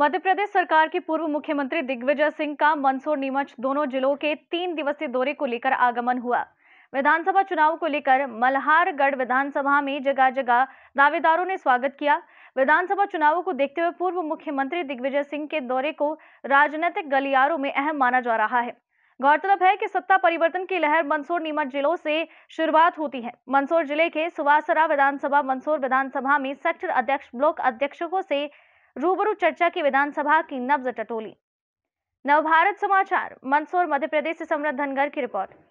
मध्य प्रदेश सरकार के पूर्व मुख्यमंत्री दिग्विजय सिंह का मंदसौर नीमच दोनों जिलों के तीन दिवसीय दौरे को लेकर आगमन हुआ विधानसभा चुनाव को लेकर मल्हारगढ़ विधानसभा में जगह जगह दावेदारों ने स्वागत किया विधानसभा चुनावों को देखते हुए पूर्व मुख्यमंत्री दिग्विजय सिंह के दौरे को राजनीतिक गलियारों में अहम माना जा रहा है गौरतलब है कि सत्ता परिवर्तन की लहर मंदसौर नीमच जिलों से शुरुआत होती है मंदसौर जिले के सुवासरा विधानसभा मंदसौर विधानसभा में सेक्टर अध्यक्ष ब्लॉक अध्यक्षों से रूबरू चर्चा की विधानसभा की नब्ज टटोली नवभारत समाचार मंदसौर मध्य प्रदेश से समृद्ध धनगर की रिपोर्ट